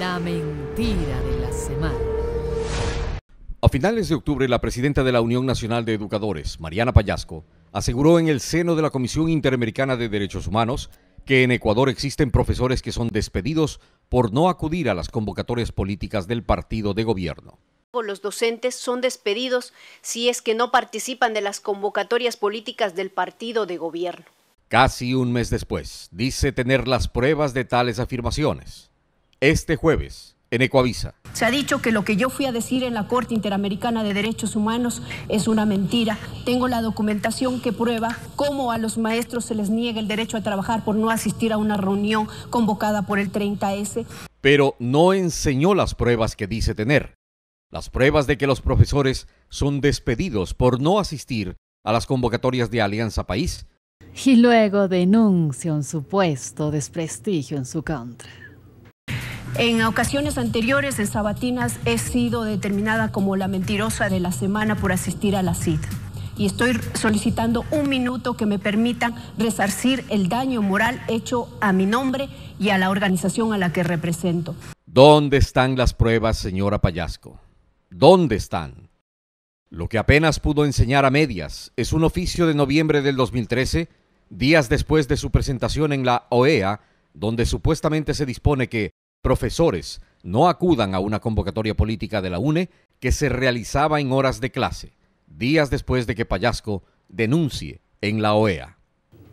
La mentira de la semana. A finales de octubre, la presidenta de la Unión Nacional de Educadores, Mariana Payasco, aseguró en el seno de la Comisión Interamericana de Derechos Humanos que en Ecuador existen profesores que son despedidos por no acudir a las convocatorias políticas del partido de gobierno. Los docentes son despedidos si es que no participan de las convocatorias políticas del partido de gobierno. Casi un mes después, dice tener las pruebas de tales afirmaciones este jueves en Ecoavisa. Se ha dicho que lo que yo fui a decir en la Corte Interamericana de Derechos Humanos es una mentira. Tengo la documentación que prueba cómo a los maestros se les niega el derecho a trabajar por no asistir a una reunión convocada por el 30S. Pero no enseñó las pruebas que dice tener. Las pruebas de que los profesores son despedidos por no asistir a las convocatorias de Alianza País. Y luego denuncia un supuesto desprestigio en su contra. En ocasiones anteriores en Sabatinas he sido determinada como la mentirosa de la semana por asistir a la CID. Y estoy solicitando un minuto que me permitan resarcir el daño moral hecho a mi nombre y a la organización a la que represento. ¿Dónde están las pruebas, señora Payasco? ¿Dónde están? Lo que apenas pudo enseñar a medias es un oficio de noviembre del 2013, días después de su presentación en la OEA, donde supuestamente se dispone que Profesores, no acudan a una convocatoria política de la UNE que se realizaba en horas de clase, días después de que Payasco denuncie en la OEA.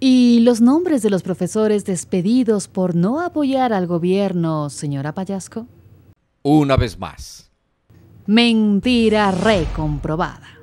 ¿Y los nombres de los profesores despedidos por no apoyar al gobierno, señora Payasco? Una vez más. Mentira recomprobada.